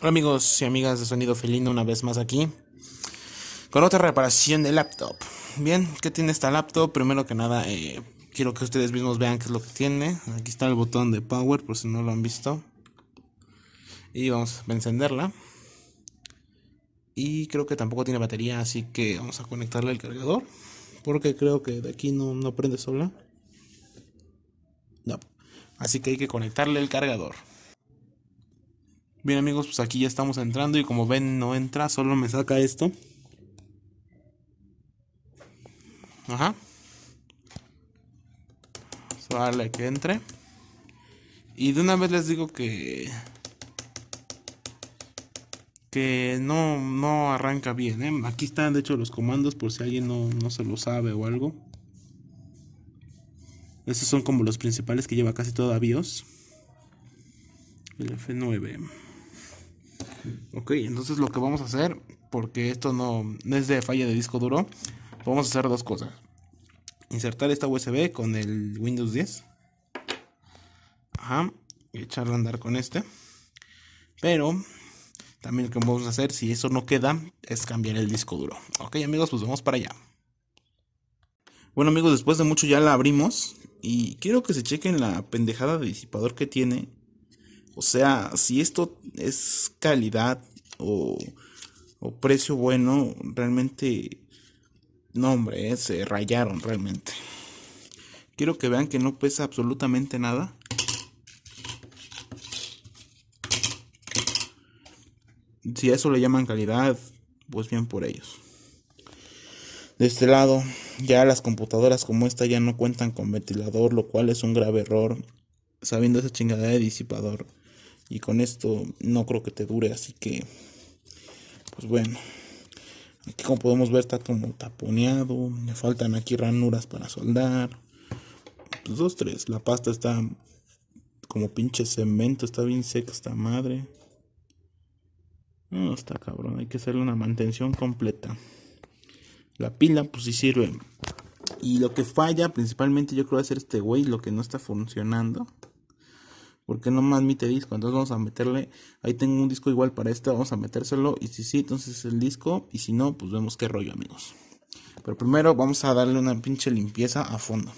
Hola amigos y amigas de Sonido Felino, una vez más aquí con otra reparación de laptop. Bien, ¿qué tiene esta laptop? Primero que nada, eh, quiero que ustedes mismos vean qué es lo que tiene. Aquí está el botón de power por si no lo han visto. Y vamos a encenderla. Y creo que tampoco tiene batería, así que vamos a conectarle el cargador. Porque creo que de aquí no, no prende sola. No. Así que hay que conectarle el cargador. Bien amigos, pues aquí ya estamos entrando y como ven no entra, solo me saca esto. Ajá. Vale, que entre. Y de una vez les digo que... Que no, no arranca bien. ¿eh? Aquí están de hecho los comandos por si alguien no, se lo sabe o algo. Estos son como los principales que lleva casi todo BIOS. El F9. Ok, entonces lo que vamos a hacer, porque esto no es de falla de disco duro, vamos a hacer dos cosas. Insertar esta USB con el Windows 10. Ajá, y echarla a andar con este. Pero también lo que vamos a hacer, si eso no queda, es cambiar el disco duro. Ok amigos, pues vamos para allá. Bueno amigos, después de mucho ya la abrimos y quiero que se chequen la pendejada de disipador que tiene o sea, si esto es calidad o, precio bueno, realmente, no hombre, eh, se rayaron realmente. Quiero que vean que no pesa absolutamente nada. Si a eso le llaman calidad, pues bien por ellos. De este lado, ya las computadoras como esta ya no cuentan con ventilador, lo cual es un grave error, sabiendo esa chingada de disipador. Y con esto no creo que te dure, así que, pues bueno. Aquí como podemos ver está como taponeado, Me faltan aquí ranuras para soldar. Pues dos, tres, la pasta está como pinche cemento, está bien seca esta madre. No, está cabrón, hay que hacerle una mantención completa. La pila pues sí sirve. Y lo que falla principalmente yo creo hacer este güey, lo que no está funcionando porque no me admite disco. Entonces vamos a meterle, ahí tengo un disco igual para este, vamos a metérselo. Y si sí, entonces el disco. Y si no, pues vemos qué rollo, amigos. Pero primero vamos a darle una pinche limpieza a fondo.